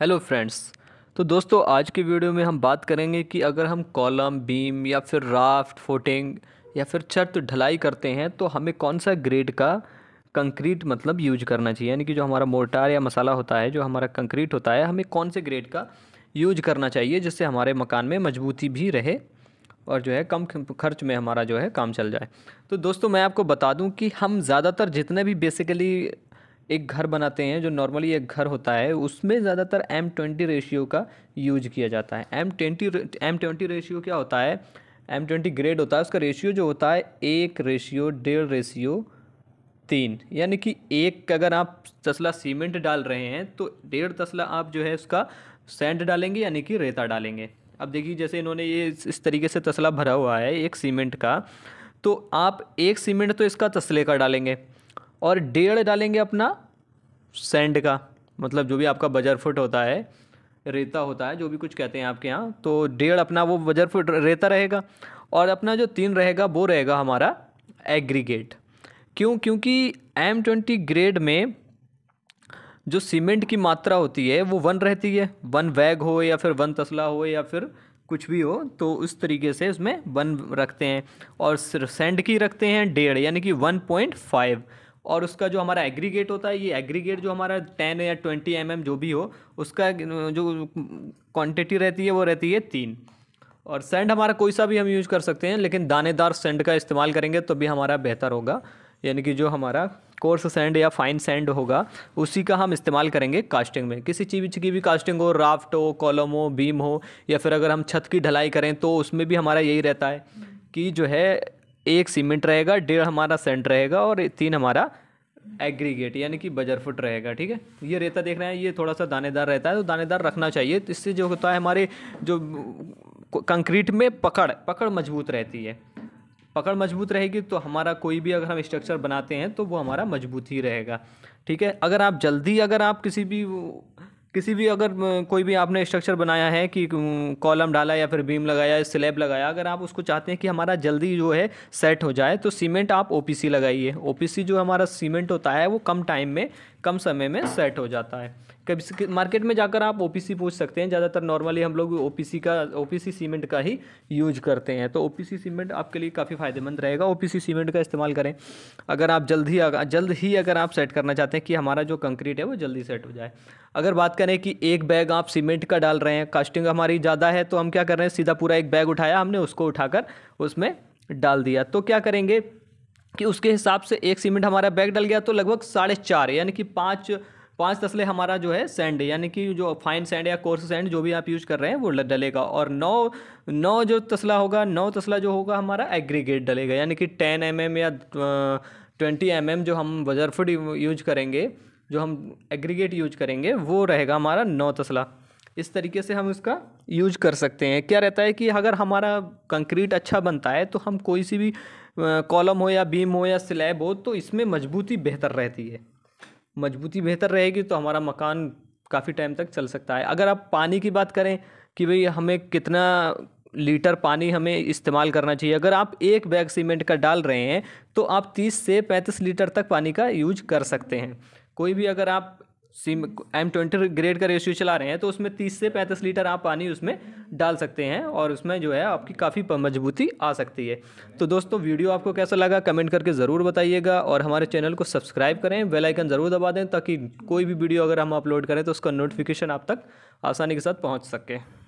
Hello friends तो दोस्तों आज की वीडियो में हम बात करेंगे कि अगर हम कॉलम बीम या फिर राफ्ट फोटिंग या फिर छत ढलाई करते हैं तो हमें कौन सा ग्रेड का कंक्रीट मतलब यूज करना चाहिए यानी कि जो हमारा मोर्टार या मसाला होता है जो हमारा कंक्रीट होता है हमें कौन से ग्रेड का यूज करना चाहिए जिससे हमारे मकान में मजबूती भी रहे और जो है कम खर्च में हमारा जो है काम चल जाए तो दोस्तों मैं आपको बता दूं कि हम ज़्यादातर जितने भी बेसिकली एक घर बनाते हैं जो नॉर्मली एक घर होता है उसमें ज़्यादातर एम ट्वेंटी रेशियो का यूज किया जाता है M twenty M twenty ratio क्या होता है एम ट्वेंटी ग्रेड होता है उसका रेशियो जो होता है एक रेशियो डेढ़ रेशियो तीन यानी कि एक अगर आप तसला सीमेंट डाल रहे हैं तो डेढ़ तसला आप जो है उसका सेंड डालेंगे यानी कि रेता डालेंगे अब देखिए जैसे इन्होंने ये इस तरीके से तसला भरा हुआ है एक सीमेंट का तो आप एक सीमेंट तो इसका तसले का डालेंगे और डेढ़ डालेंगे अपना सेंड का मतलब जो भी आपका बजर फुट होता है रेता होता है जो भी कुछ कहते हैं आपके यहाँ तो डेढ़ अपना वो बजर फुट रेता रहेगा और अपना जो तीन रहेगा वो रहेगा हमारा एग्रीगेट क्यों क्योंकि एम ट्वेंटी ग्रेड में जो सीमेंट की मात्रा होती है वो वन रहती है वन वैग हो या फिर वन तसला हो या फिर कुछ भी हो तो उस तरीके से उसमें वन रखते हैं और सिर्फ सेंड की रखते हैं डेढ़ यानी कि वन पॉइंट फाइव और उसका जो हमारा एग्रीगेट होता है ये एग्रीगेट जो हमारा टेन या ट्वेंटी एम mm जो भी हो उसका जो क्वांटिटी रहती है वो रहती है तीन और सेंड हमारा कोई सा भी हम यूज़ कर सकते हैं लेकिन दानेदार सेंड का इस्तेमाल करेंगे तो भी हमारा बेहतर होगा यानी कि जो हमारा कोर्स सेंड या फाइन सेंड होगा उसी का हम इस्तेमाल करेंगे कास्टिंग में किसी चीज़ की भी कास्टिंग हो राफ्ट हो कॉलम हो बीम हो या फिर अगर हम छत की ढलाई करें तो उसमें भी हमारा यही रहता है कि जो है एक सीमेंट रहेगा डेढ़ हमारा सेंट रहेगा और तीन हमारा एग्रीगेट यानी कि बजर फुट रहेगा ठीक है ये रेता देख रहे हैं ये थोड़ा सा दानेदार रहता है तो दानेदार रखना चाहिए तो इससे जो होता है हमारे जो कंक्रीट में पकड़ पकड़ मजबूत रहती है पकड़ मजबूत रहेगी तो हमारा कोई भी अगर हम स्ट्रक्चर बनाते हैं तो वो हमारा मजबूत ही रहेगा ठीक है अगर आप जल्दी अगर आप किसी भी किसी भी अगर कोई भी आपने स्ट्रक्चर बनाया है कि कॉलम डाला या फिर बीम लगाया स्लैब लगाया अगर आप उसको चाहते हैं कि हमारा जल्दी जो है सेट हो जाए तो सीमेंट आप ओपीसी लगाइए ओपीसी जो हमारा सीमेंट होता है वो कम टाइम में कम समय में सेट हो जाता है कभी मार्केट में जाकर आप ओ पूछ सकते हैं ज़्यादातर नॉर्मली हम लोग ओ का ओ सीमेंट का ही यूज करते हैं तो ओ सीमेंट आपके लिए काफ़ी फ़ायदेमंद रहेगा ओ सीमेंट का इस्तेमाल करें अगर आप जल्द ही जल्द ही अगर आप सेट करना चाहते हैं कि हमारा जो कंक्रीट है वो जल्दी सेट हो जाए अगर बात करें कि एक बैग आप सीमेंट का डाल रहे हैं कास्टिंग हमारी ज़्यादा है तो हम क्या कर रहे हैं सीधा पूरा एक बैग उठाया हमने उसको उठाकर उसमें डाल दिया तो क्या करेंगे कि उसके हिसाब से एक सीमेंट हमारा बैग डल गया तो लगभग साढ़े चार यानी कि पाँच पाँच तसले हमारा जो है सैंड यानी कि जो फाइन सैंड या कोर्स सैंड जो भी आप यूज़ कर रहे हैं वो डलेगा और नौ नौ जो तसला होगा नौ तसला जो होगा हमारा एग्रीगेट डलेगा यानी कि टेन एम mm या ट्वेंटी एम mm जो हम वजरफुड यूज करेंगे जो हम एग्रीगेट यूज करेंगे वो रहेगा हमारा नौ तसला इस तरीके से हम इसका यूज कर सकते हैं क्या रहता है कि अगर हमारा कंक्रीट अच्छा बनता है तो हम कोई सी भी कॉलम हो या बीम हो या स्लैब हो तो इसमें मजबूती बेहतर रहती है मजबूती बेहतर रहेगी तो हमारा मकान काफ़ी टाइम तक चल सकता है अगर आप पानी की बात करें कि भाई हमें कितना लीटर पानी हमें इस्तेमाल करना चाहिए अगर आप एक बैग सीमेंट का डाल रहे हैं तो आप 30 से 35 लीटर तक पानी का यूज कर सकते हैं कोई भी अगर आप सिम हम्म। एम ट्वेंटी ग्रेड का रेशियो चला रहे हैं तो उसमें तीस से पैंतीस लीटर आप पानी उसमें डाल सकते हैं और उसमें जो है आपकी काफ़ी मजबूती आ सकती है तो दोस्तों वीडियो आपको कैसा लगा कमेंट करके ज़रूर बताइएगा और हमारे चैनल को सब्सक्राइब करें बेल आइकन ज़रूर दबा दें ताकि कोई भी वीडियो अगर हम अपलोड करें तो उसका नोटिफिकेशन आप तक आसानी के साथ पहुँच सके